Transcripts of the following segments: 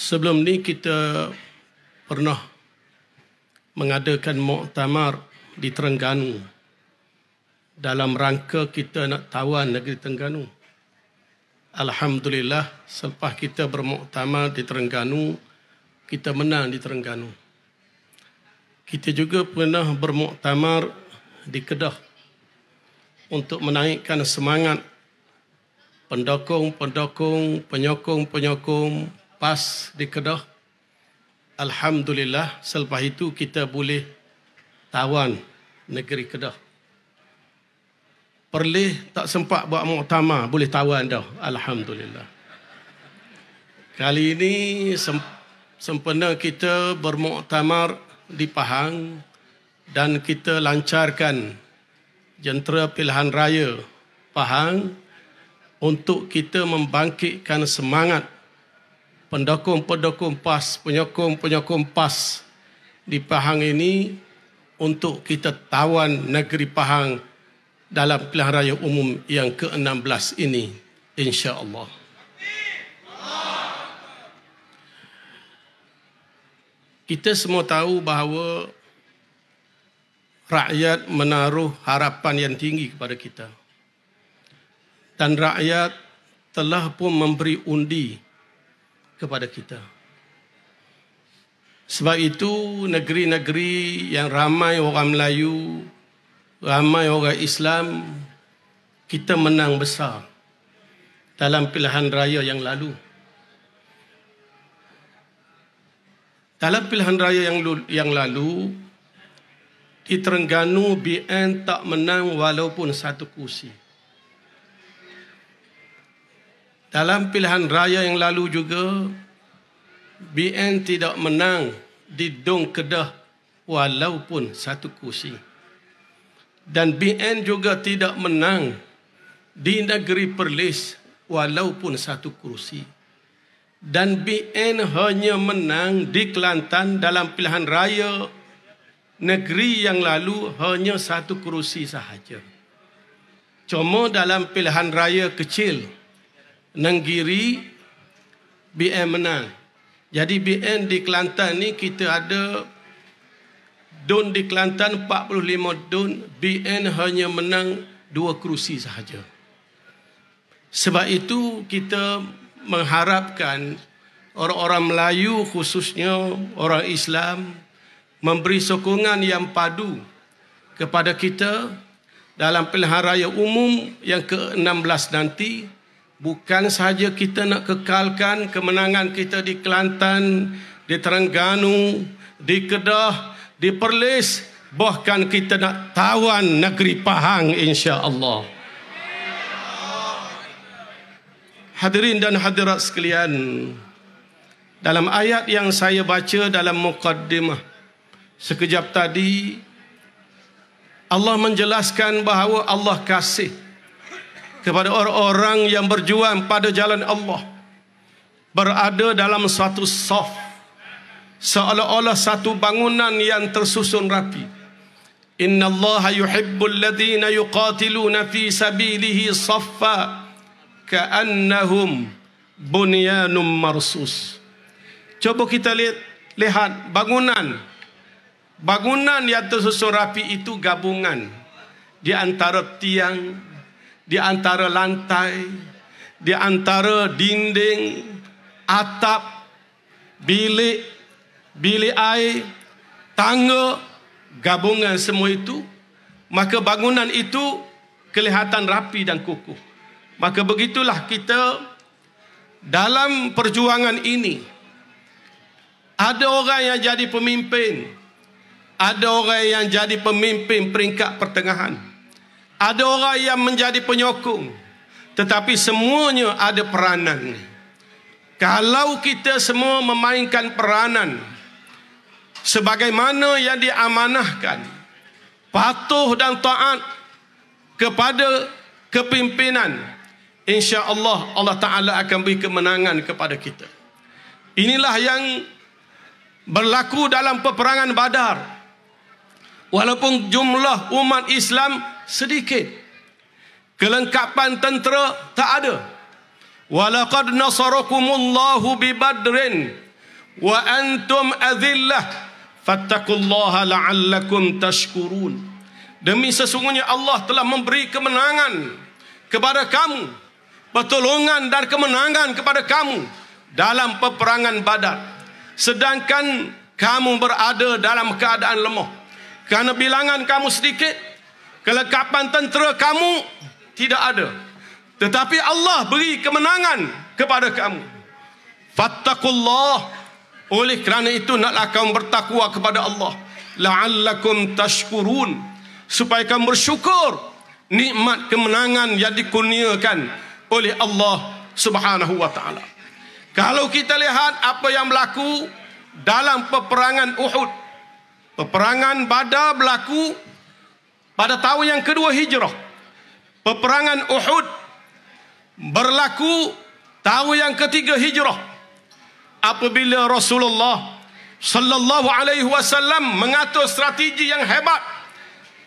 Sebelum ni kita pernah mengadakan muktamar di Terengganu dalam rangka kita nak tawan negeri Terengganu. Alhamdulillah selepas kita bermuktamar di Terengganu kita menang di Terengganu. Kita juga pernah bermuktamar di Kedah untuk menaikkan semangat pendokong-pendokong, penyokong-penyokong pas di Kedah. Alhamdulillah selepas itu kita boleh tawan negeri Kedah. Perlih tak sempat buat muktamar boleh tawan dah. Alhamdulillah. Kali ini sempena kita bermuktamar di Pahang dan kita lancarkan jentera pilihan raya Pahang untuk kita membangkitkan semangat pendukung-pendukung PAS, penyokong-penyokong PAS di Pahang ini untuk kita tawan negeri Pahang dalam pilihan raya umum yang ke-16 ini insya-Allah. Kita semua tahu bahawa rakyat menaruh harapan yang tinggi kepada kita. Dan rakyat telah pun memberi undi kepada kita. Sebab itu negeri-negeri yang ramai orang Melayu, ramai orang Islam, kita menang besar dalam pilihan raya yang lalu. Dalam pilihan raya yang yang lalu, di Terengganu BN tak menang walaupun satu kursi. Dalam pilihan raya yang lalu juga, BN tidak menang di Dong Kedah walaupun satu kursi. Dan BN juga tidak menang di negeri Perlis walaupun satu kursi. Dan BN hanya menang di Kelantan dalam pilihan raya negeri yang lalu hanya satu kursi sahaja. Cuma dalam pilihan raya kecil, Nenggiri BN menang. Jadi BN di Kelantan ni kita ada Dun di Kelantan 45 dun BN hanya menang dua kerusi sahaja. Sebab itu kita mengharapkan orang-orang Melayu khususnya orang Islam memberi sokongan yang padu kepada kita dalam pilihan raya umum yang ke-16 nanti bukan sahaja kita nak kekalkan kemenangan kita di Kelantan, di Terengganu, di Kedah, di Perlis, bahkan kita nak tawan negeri Pahang insya-Allah. Hadirin dan hadirat sekalian, dalam ayat yang saya baca dalam mukaddimah sekejap tadi Allah menjelaskan bahawa Allah kasih kepada orang-orang yang berjuang pada jalan Allah berada dalam suatu soft seolah-olah satu bangunan yang tersusun rapi inna Allah yuhibbul ladhina yuqatiluna fi sabilihi soffa ka'annahum bunyanum marsus Coba kita lihat lihat bangunan bangunan yang tersusun rapi itu gabungan di antara tiang di antara lantai, di antara dinding, atap, bilik, bilik air, tangga, gabungan semua itu, maka bangunan itu kelihatan rapi dan kukuh. Maka begitulah kita dalam perjuangan ini, ada orang yang jadi pemimpin, ada orang yang jadi pemimpin peringkat pertengahan. Ada orang yang menjadi penyokong. Tetapi semuanya ada peranan. Kalau kita semua memainkan peranan. Sebagaimana yang diamanahkan. Patuh dan taat kepada kepimpinan. Insya Allah Allah Ta'ala akan beri kemenangan kepada kita. Inilah yang berlaku dalam peperangan badar. Walaupun jumlah umat Islam sedikit. Kelengkapan tentera tak ada. Walaqad nasarakumullahu bi badrin wa antum adillah fattaqullaha la'allakum tashkurun. Demi sesungguhnya Allah telah memberi kemenangan kepada kamu. Pertolongan dan kemenangan kepada kamu dalam peperangan Badar. Sedangkan kamu berada dalam keadaan lemah. Karena bilangan kamu sedikit, kelengkapan tentera kamu tidak ada. Tetapi Allah beri kemenangan kepada kamu. Fattakullah. Oleh kerana itu naklah kamu bertakwa kepada Allah. La'allakum tashkurun. Supaya kamu bersyukur nikmat kemenangan yang dikurniakan oleh Allah subhanahu wa ta'ala. Kalau kita lihat apa yang berlaku dalam peperangan Uhud. Peperangan Badar berlaku pada tahun yang kedua hijrah peperangan Uhud berlaku tahun yang ketiga hijrah apabila Rasulullah sallallahu alaihi wasallam mengatur strategi yang hebat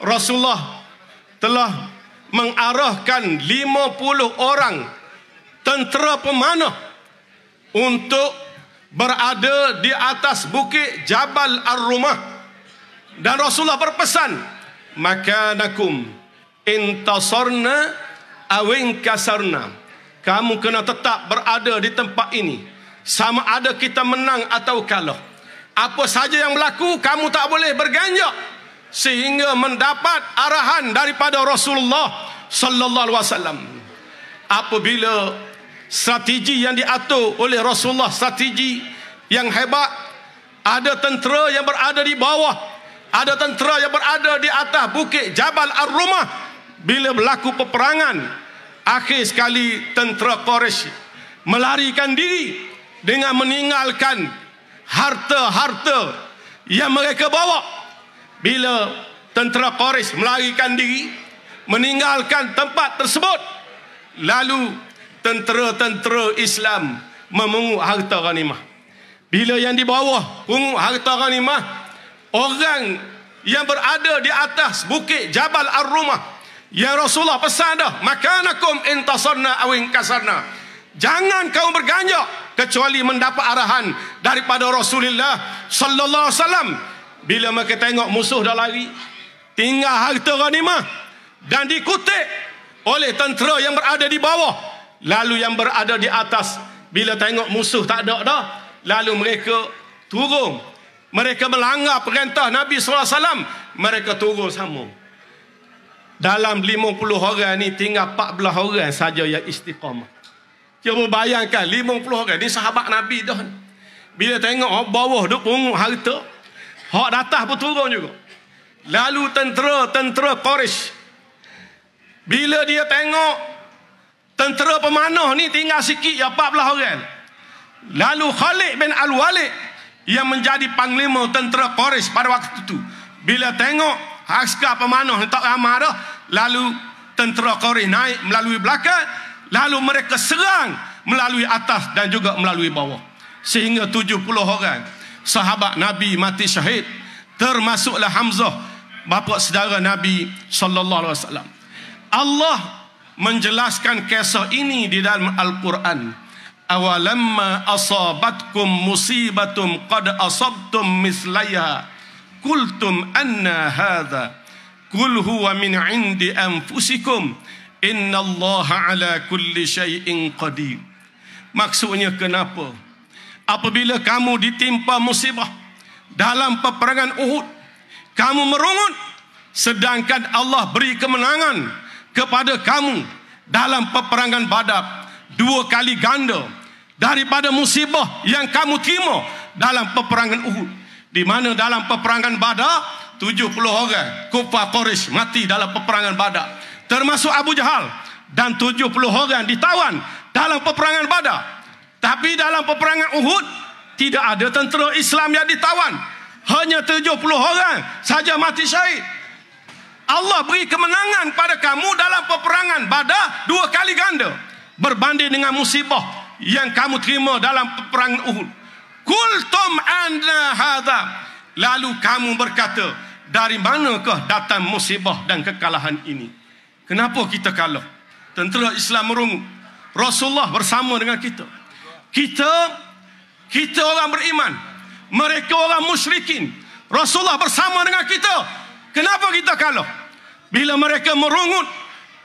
Rasulullah telah mengarahkan 50 orang tentera pemanah untuk berada di atas bukit Jabal Ar-Rumah dan Rasulullah berpesan makanakum intasarna awin kasarna kamu kena tetap berada di tempat ini sama ada kita menang atau kalah apa saja yang berlaku kamu tak boleh berganjak sehingga mendapat arahan daripada Rasulullah sallallahu alaihi wasallam apabila strategi yang diatur oleh Rasulullah strategi yang hebat ada tentera yang berada di bawah ada tentera yang berada di atas bukit Jabal Ar-Rumah bila berlaku peperangan akhir sekali tentera Quraisy melarikan diri dengan meninggalkan harta-harta yang mereka bawa bila tentera Quraisy melarikan diri meninggalkan tempat tersebut lalu tentera-tentera Islam memungut harta ghanimah bila yang di bawah pungut harta ghanimah orang yang berada di atas bukit Jabal Ar-Rumah. Ya Rasulullah pesan dah, makanakum intasarna aw inkasarna. Jangan kau berganjak kecuali mendapat arahan daripada Rasulullah sallallahu alaihi wasallam. Bila mereka tengok musuh dah lari, tinggal harta ghanimah dan dikutip oleh tentera yang berada di bawah, lalu yang berada di atas bila tengok musuh tak ada dah, lalu mereka turun mereka melanggar perintah Nabi SAW. Mereka turun sama. Dalam 50 orang ini tinggal 14 orang saja yang istiqamah. Cuba bayangkan 50 orang. ini sahabat Nabi dah. Bila tengok orang oh, bawah duk pungut harta. Hak datah pun turun juga. Lalu tentera-tentera Quraisy. Bila dia tengok tentera pemanah ni tinggal sikit ya 14 orang. Lalu Khalid bin Al-Walid yang menjadi panglima tentera Quraisy pada waktu itu. Bila tengok askar pemanah ni tak ramah dah, lalu tentera Quraisy naik melalui belakang, lalu mereka serang melalui atas dan juga melalui bawah. Sehingga 70 orang sahabat Nabi mati syahid, termasuklah Hamzah, bapa saudara Nabi sallallahu alaihi wasallam. Allah menjelaskan kisah ini di dalam Al-Quran awalamma asabatkum musibatum qad asabtum mislayha kultum anna hadha kul huwa min indi anfusikum inna Allah ala kulli syai'in qadim. maksudnya kenapa apabila kamu ditimpa musibah dalam peperangan Uhud kamu merungut sedangkan Allah beri kemenangan kepada kamu dalam peperangan Badar dua kali ganda daripada musibah yang kamu terima dalam peperangan Uhud. Di mana dalam peperangan Badar 70 orang kufar Quraisy mati dalam peperangan Badar. Termasuk Abu Jahal dan 70 orang ditawan dalam peperangan Badar. Tapi dalam peperangan Uhud tidak ada tentera Islam yang ditawan. Hanya 70 orang saja mati syahid. Allah beri kemenangan pada kamu dalam peperangan Badar dua kali ganda berbanding dengan musibah yang kamu terima dalam perang Uhud. Kultum anna hadha. Lalu kamu berkata, dari manakah datang musibah dan kekalahan ini? Kenapa kita kalah? Tentulah Islam merungut. Rasulullah bersama dengan kita. Kita, kita orang beriman. Mereka orang musyrikin. Rasulullah bersama dengan kita. Kenapa kita kalah? Bila mereka merungut,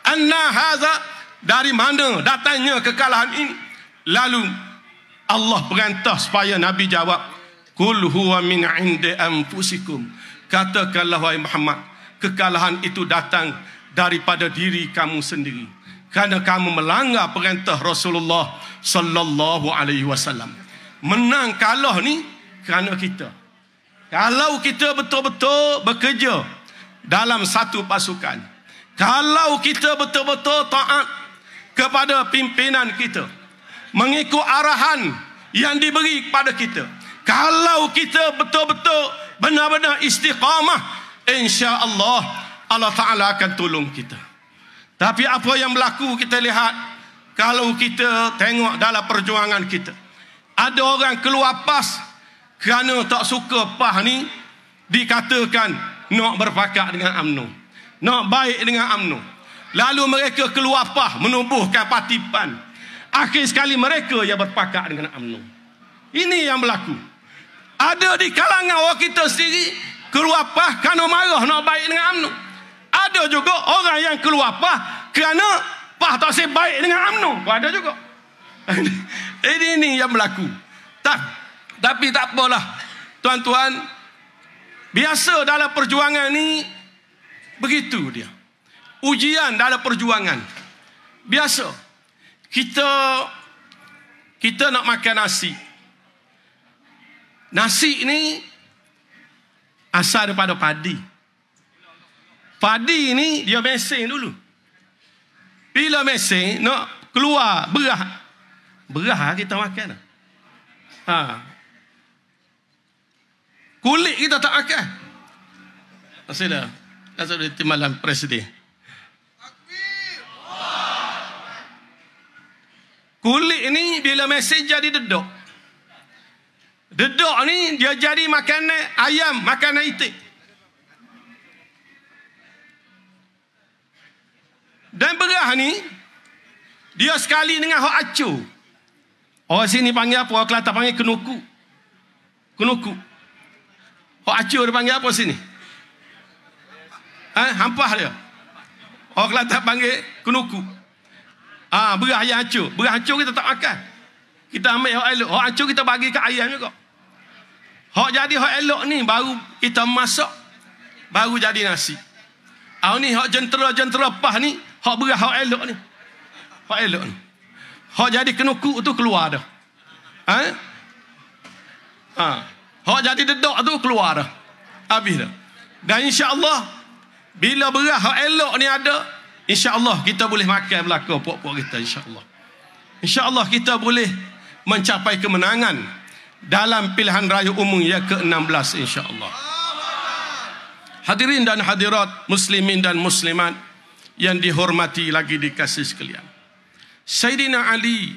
anna hadha dari mana datangnya kekalahan ini lalu Allah perintah supaya Nabi jawab kul huwa min indi anfusikum katakanlah wahai Muhammad kekalahan itu datang daripada diri kamu sendiri kerana kamu melanggar perintah Rasulullah sallallahu alaihi wasallam menang kalah ni kerana kita kalau kita betul-betul bekerja dalam satu pasukan kalau kita betul-betul tak kepada pimpinan kita. Mengikut arahan yang diberi kepada kita. Kalau kita betul-betul benar-benar istiqamah. Insya Allah Allah Ta'ala akan tolong kita. Tapi apa yang berlaku kita lihat. Kalau kita tengok dalam perjuangan kita. Ada orang keluar PAS kerana tak suka PAS ni dikatakan nak berpakat dengan UMNO. Nak baik dengan UMNO. Lalu mereka keluar pah menubuhkan patipan. Akhir sekali mereka yang berpakat dengan UMNO. Ini yang berlaku. Ada di kalangan orang kita sendiri keluar pah kerana marah nak baik dengan UMNO. Ada juga orang yang keluar pah kerana pah tak sebaik baik dengan UMNO. Ada juga. ini, ini yang berlaku. Tak, tapi tak apalah. Tuan-tuan, biasa dalam perjuangan ni begitu dia ujian dalam perjuangan. Biasa. Kita kita nak makan nasi. Nasi ni asal daripada padi. Padi ni dia mesin dulu. Bila mesin nak keluar berah. Berah lah kita makan. Lah. Ha. Kulit kita tak makan. Masalah. Masalah di malam presiden. Kulit ni bila mesin jadi dedok. Dedok ni dia jadi makanan ayam, makanan itik. Dan berah ni, dia sekali dengan hak acu. oh sini panggil apa? Orang Kelantan panggil kenuku. Kenuku. Hak acu dia panggil apa sini? Ha? Hampah dia. Orang Kelantan panggil kenuku. Ha, beras yang hancur. Beras hancur kita tak makan. Kita ambil hok elok. hok hancur kita bagi ke ayam juga. Hok jadi hok elok ni baru kita masak. Baru jadi nasi. Ha, ni hok jentera-jentera pah ni. hok beras hok elok ni. hok elok ni. Hak jadi kenuku tu keluar dah. Ha? Ha. Hak jadi dedok tu keluar dah. Habis dah. Dan insya Allah. Bila beras hok elok ni Ada. InsyaAllah kita boleh makan Melaka puak-puak kita insyaAllah. InsyaAllah kita boleh mencapai kemenangan dalam pilihan raya umum yang ke-16 insyaAllah. Hadirin dan hadirat muslimin dan muslimat yang dihormati lagi dikasih sekalian. Sayyidina Ali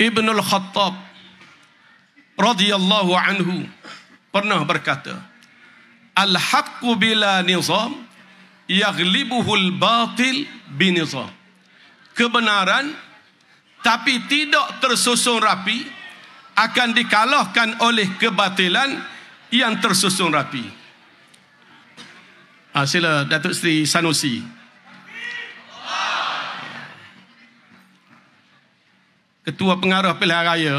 Ibnul Khattab radhiyallahu anhu pernah berkata, "Al-haqqu bila nizam" yaglibuhul batil binizam kebenaran tapi tidak tersusun rapi akan dikalahkan oleh kebatilan yang tersusun rapi ha, sila Datuk Seri Sanusi Ketua Pengarah Pilihan Raya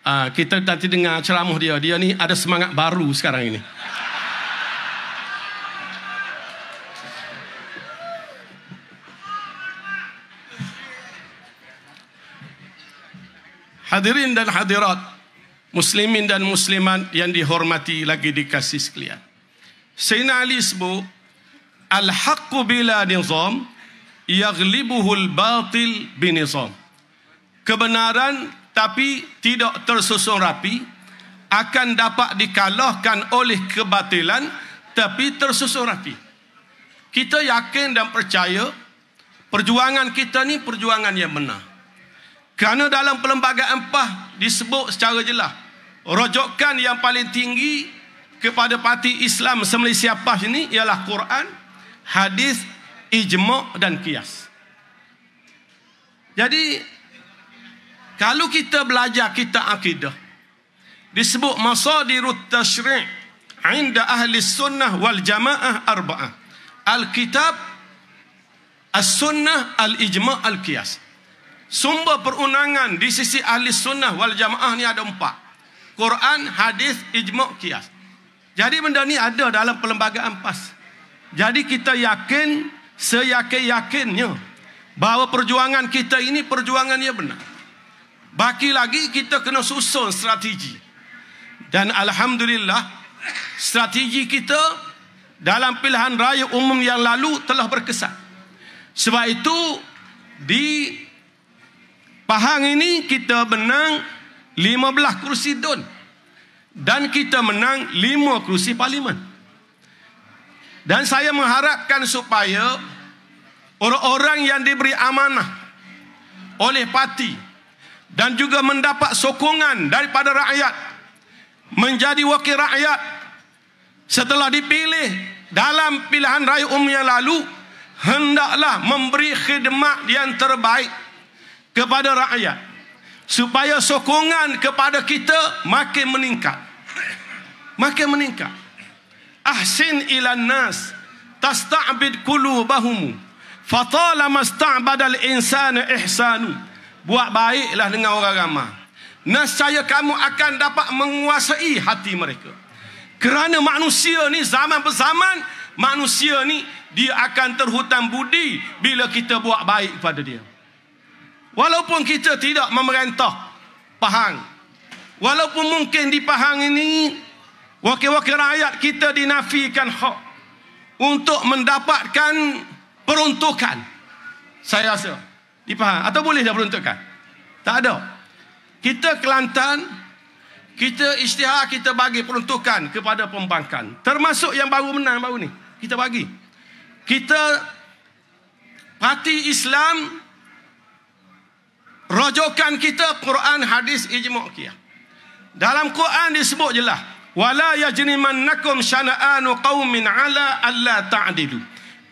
ah, kita nanti dengar ceramah dia dia ni ada semangat baru sekarang ini Hadirin dan hadirat, muslimin dan Musliman yang dihormati lagi dikasih sekalian. Sayyidina Ali sebut, Al-haqqu bila nizam, yaglibuhul batil binizam. Kebenaran tapi tidak tersusun rapi, akan dapat dikalahkan oleh kebatilan tapi tersusun rapi. Kita yakin dan percaya perjuangan kita ni perjuangan yang menang. Kerana dalam perlembagaan PAH disebut secara jelas. Rojokan yang paling tinggi kepada parti Islam semelisi PAH ini ialah Quran, hadis, ijma' dan kias. Jadi, kalau kita belajar kita akidah, disebut masadirut tashri' inda ahli sunnah wal jamaah arba'ah. Alkitab, as-sunnah, al-ijma', al-kiyas. Sumber perundangan di sisi ahli sunnah wal jamaah ni ada empat. Quran, hadis, ijma' Kias. Jadi benda ni ada dalam perlembagaan PAS. Jadi kita yakin, seyakin-yakinnya bahawa perjuangan kita ini perjuangan yang benar. Baki lagi kita kena susun strategi. Dan alhamdulillah strategi kita dalam pilihan raya umum yang lalu telah berkesan. Sebab itu di Pahang ini kita menang 15 kursi DUN dan kita menang 5 kursi parlimen. Dan saya mengharapkan supaya orang-orang yang diberi amanah oleh parti dan juga mendapat sokongan daripada rakyat menjadi wakil rakyat setelah dipilih dalam pilihan raya umum yang lalu hendaklah memberi khidmat yang terbaik kepada rakyat supaya sokongan kepada kita makin meningkat makin meningkat ahsin ilan nas tasta'bid qulubahum fa talama sta'badal insanu ihsanu buat baiklah dengan orang ramai nescaya kamu akan dapat menguasai hati mereka kerana manusia ni zaman berzaman manusia ni dia akan terhutang budi bila kita buat baik pada dia Walaupun kita tidak memerintah Pahang. Walaupun mungkin di Pahang ini wakil-wakil rakyat kita dinafikan hak untuk mendapatkan peruntukan. Saya rasa di Pahang atau boleh dah peruntukan? Tak ada. Kita Kelantan kita isytihar kita bagi peruntukan kepada pembangkang termasuk yang baru menang baru ni kita bagi. Kita Parti Islam Rojokan kita Quran hadis ijma' Kia. Dalam Quran disebut jelas wala yajrimannakum syana'anu qaumin ala alla ta'dilu.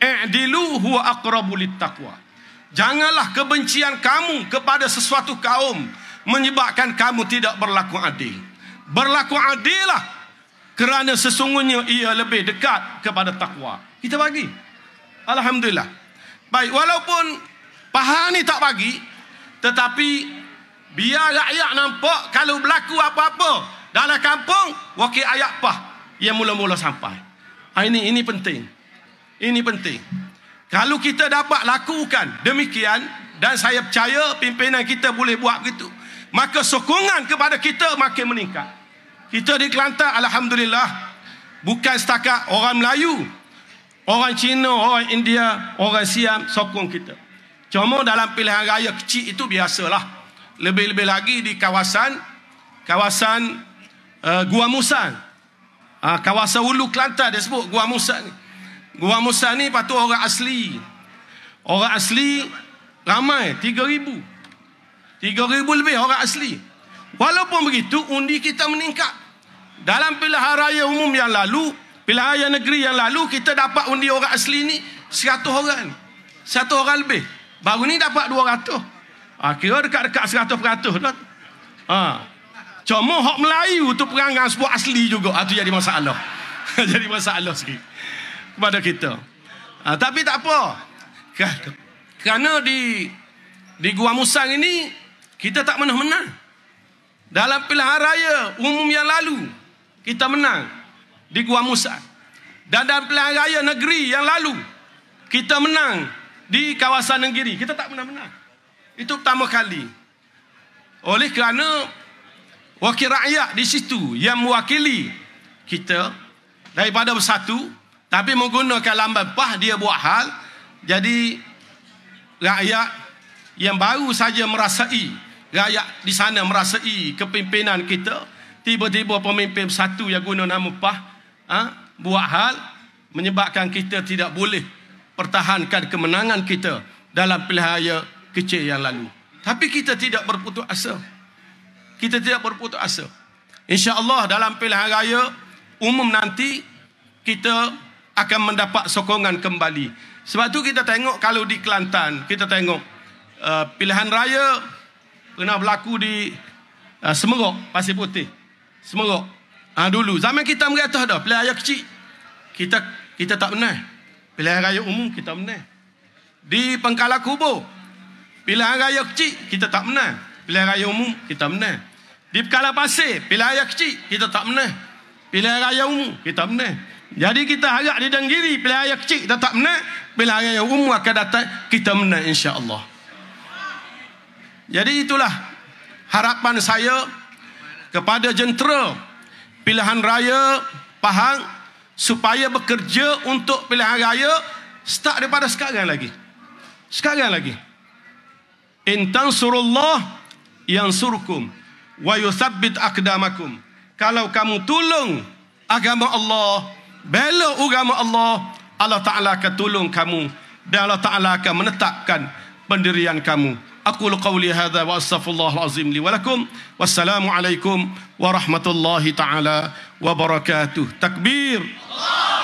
I'dilu huwa aqrabu littaqwa. Janganlah kebencian kamu kepada sesuatu kaum menyebabkan kamu tidak berlaku adil. Berlaku adil lah kerana sesungguhnya ia lebih dekat kepada takwa. Kita bagi. Alhamdulillah. Baik, walaupun ni tak bagi, tetapi biar rakyat nampak kalau berlaku apa-apa dalam kampung wakil ayat pah yang mula-mula sampai ha, ini ini penting ini penting kalau kita dapat lakukan demikian dan saya percaya pimpinan kita boleh buat begitu maka sokongan kepada kita makin meningkat kita di Kelantan Alhamdulillah bukan setakat orang Melayu orang Cina, orang India, orang Siam sokong kita Cuma dalam pilihan raya kecil itu biasalah. Lebih-lebih lagi di kawasan kawasan uh, Gua Musang. Uh, ha, kawasan Hulu Kelantan dia sebut Gua Musang. Gua Musang ni patut orang asli. Orang asli ramai 3000. 3000 lebih orang asli. Walaupun begitu undi kita meningkat. Dalam pilihan raya umum yang lalu, pilihan raya negeri yang lalu kita dapat undi orang asli ni 100 orang. satu orang lebih. Baru ni dapat 200. Ha, ah, kira dekat-dekat 100%. Dah. Ha. Cuma hak Melayu tu perang dengan sebuah asli juga. Ha, tu jadi masalah. jadi masalah sikit. Kepada kita. Ha, tapi tak apa. Kerana di di Gua Musang ini, kita tak menang-menang. Dalam pilihan raya umum yang lalu, kita menang di Gua Musang. Dan dalam pilihan raya negeri yang lalu, kita menang di kawasan negeri. Kita tak pernah menang. Itu pertama kali. Oleh kerana wakil rakyat di situ yang mewakili kita daripada bersatu tapi menggunakan lambat pah dia buat hal jadi rakyat yang baru saja merasai rakyat di sana merasai kepimpinan kita tiba-tiba pemimpin satu yang guna nama pah ha, buat hal menyebabkan kita tidak boleh pertahankan kemenangan kita dalam pilihan raya kecil yang lalu. Tapi kita tidak berputus asa. Kita tidak berputus asa. Allah dalam pilihan raya umum nanti kita akan mendapat sokongan kembali. Sebab tu kita tengok kalau di Kelantan, kita tengok uh, pilihan raya pernah berlaku di uh, Semerok, Pasir Putih. Semerok. Ha, ah, dulu. Zaman kita merata dah, pilihan raya kecil. Kita kita tak menang. Pilihan raya umum kita menang. Di pangkalan kubur. Pilihan raya kecil kita tak menang. Pilihan raya umum kita menang. Di pangkalan pasir. Pilihan raya kecil kita tak menang. Pilihan raya umum kita menang. Jadi kita harap di dengiri pilihan raya kecil kita tak menang. Pilihan raya umum akan datang kita menang insya Allah. Jadi itulah harapan saya kepada jentera pilihan raya Pahang supaya bekerja untuk pilihan raya start daripada sekarang lagi. Sekarang lagi. In tansurullah yansurkum wa yuthabbit akdamakum. Kalau kamu tolong agama Allah, bela agama Allah, Allah Taala akan tolong kamu dan Allah Taala akan menetapkan pendirian kamu. أقول قولي هذا وأستغفر الله العظيم لي ولكم والسلام عليكم ورحمة الله تعالى وبركاته تكبير الله